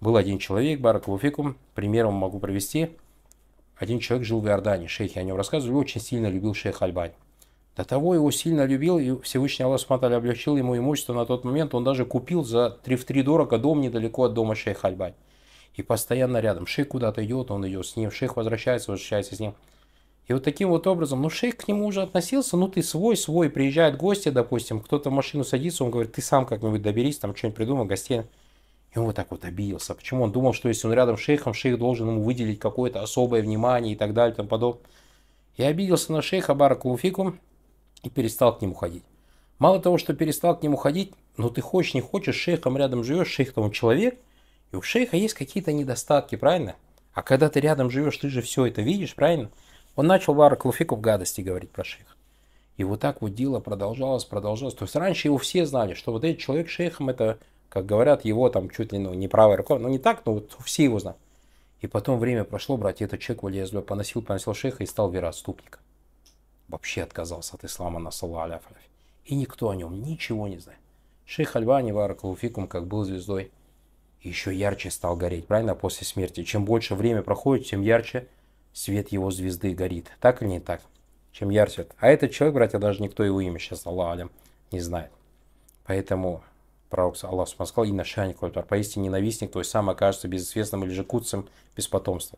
Был один человек, Барак Луфикум, примером могу привести. Один человек жил в Иордане, шейхи о нем рассказывали, очень сильно любил шейх Альбань. До того его сильно любил, и Всевышний Аллах Субтитры облегчил ему имущество на тот момент, он даже купил за 3 в 3 дорого дом недалеко от дома шейха Альбань. И постоянно рядом, шейх куда-то идет, он идет с ним, шейх возвращается, возвращается с ним. И вот таким вот образом, ну шейх к нему уже относился, ну ты свой, свой, приезжают гости, допустим, кто-то в машину садится, он говорит, ты сам как-нибудь доберись, там что-нибудь придумай, гостей и он вот так вот обиделся. Почему? Он думал, что если он рядом с шейхом, шейх должен ему выделить какое-то особое внимание и так далее, и тому подобное. Я обиделся на шейха Баракулуфикум и перестал к нему ходить. Мало того, что перестал к нему ходить, но ты хочешь, не хочешь, шейхом рядом живешь, шейх там человек, и у шейха есть какие-то недостатки, правильно? А когда ты рядом живешь, ты же все это видишь, правильно? Он начал в гадости говорить про шейха. И вот так вот дело продолжалось, продолжалось. То есть раньше его все знали, что вот этот человек шейхом это как говорят, его там чуть ли ну, не правая рука, ну не так, но вот все его знают. И потом время прошло, братья, этот человек, валиязбе, поносил, поносил шейха и стал вероотступником. Вообще отказался от ислама на саллах И никто о нем ничего не знает. Шейх Альбани Варакалуфикум как был звездой, еще ярче стал гореть, правильно, после смерти. Чем больше время проходит, тем ярче свет его звезды горит. Так или не так? Чем ярче. А этот человек, братья, даже никто его имя сейчас, Аллах Алям, не знает. Поэтому Пророк Аллах сказал, «И нашаник, который поистине ненавистник, есть сам окажется безызвестным или же куцем без потомства».